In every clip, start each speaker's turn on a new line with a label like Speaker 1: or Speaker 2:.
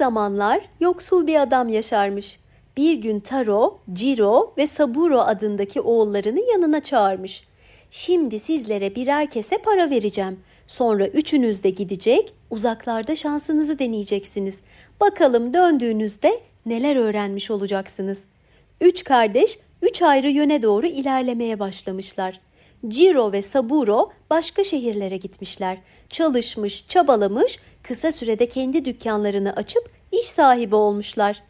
Speaker 1: zamanlar yoksul bir adam yaşarmış. Bir gün Taro, Ciro ve Saburo adındaki oğullarını yanına çağırmış. Şimdi sizlere birer kese para vereceğim. Sonra üçünüz de gidecek, uzaklarda şansınızı deneyeceksiniz. Bakalım döndüğünüzde neler öğrenmiş olacaksınız. Üç kardeş üç ayrı yöne doğru ilerlemeye başlamışlar. Ciro ve Saburo başka şehirlere gitmişler. Çalışmış, çabalamış kısa sürede kendi dükkanlarını açıp iş sahibi olmuşlar.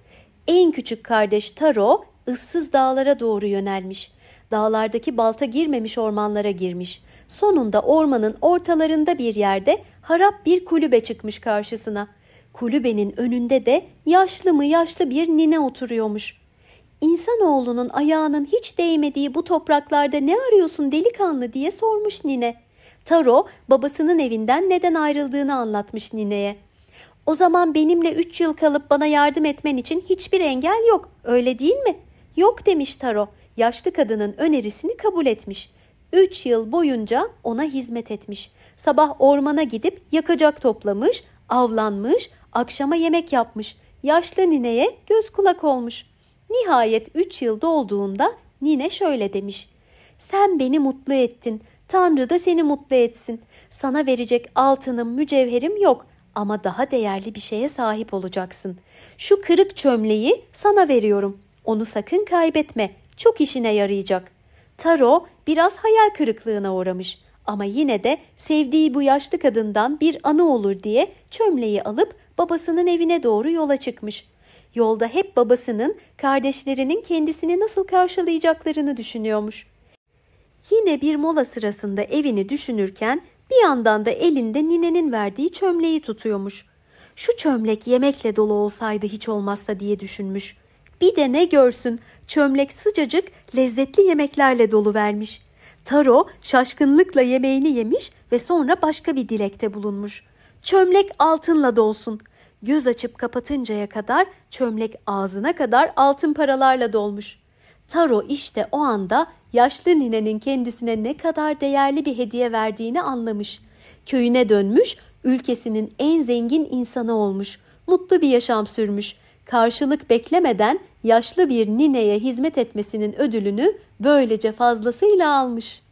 Speaker 1: En küçük kardeş Taro ıssız dağlara doğru yönelmiş. Dağlardaki balta girmemiş ormanlara girmiş. Sonunda ormanın ortalarında bir yerde harap bir kulübe çıkmış karşısına. Kulübenin önünde de yaşlı mı yaşlı bir nine oturuyormuş. İnsanoğlunun ayağının hiç değmediği bu topraklarda ne arıyorsun delikanlı diye sormuş nine.'' Taro babasının evinden neden ayrıldığını anlatmış nineye. O zaman benimle üç yıl kalıp bana yardım etmen için hiçbir engel yok öyle değil mi? Yok demiş Taro. Yaşlı kadının önerisini kabul etmiş. Üç yıl boyunca ona hizmet etmiş. Sabah ormana gidip yakacak toplamış, avlanmış, akşama yemek yapmış. Yaşlı nineye göz kulak olmuş. Nihayet üç yılda olduğunda nine şöyle demiş. Sen beni mutlu ettin. Tanrı da seni mutlu etsin. Sana verecek altınım, mücevherim yok ama daha değerli bir şeye sahip olacaksın. Şu kırık çömleği sana veriyorum. Onu sakın kaybetme. Çok işine yarayacak. Taro biraz hayal kırıklığına uğramış ama yine de sevdiği bu yaşlı kadından bir anı olur diye çömleği alıp babasının evine doğru yola çıkmış. Yolda hep babasının kardeşlerinin kendisini nasıl karşılayacaklarını düşünüyormuş. Yine bir mola sırasında evini düşünürken bir yandan da elinde ninenin verdiği çömleği tutuyormuş. Şu çömlek yemekle dolu olsaydı hiç olmazsa diye düşünmüş. Bir de ne görsün çömlek sıcacık lezzetli yemeklerle dolu vermiş. Taro şaşkınlıkla yemeğini yemiş ve sonra başka bir dilekte bulunmuş. Çömlek altınla dolsun. Göz açıp kapatıncaya kadar çömlek ağzına kadar altın paralarla dolmuş. Taro işte o anda yaşlı ninenin kendisine ne kadar değerli bir hediye verdiğini anlamış. Köyüne dönmüş, ülkesinin en zengin insanı olmuş. Mutlu bir yaşam sürmüş. Karşılık beklemeden yaşlı bir nineye hizmet etmesinin ödülünü böylece fazlasıyla almış.''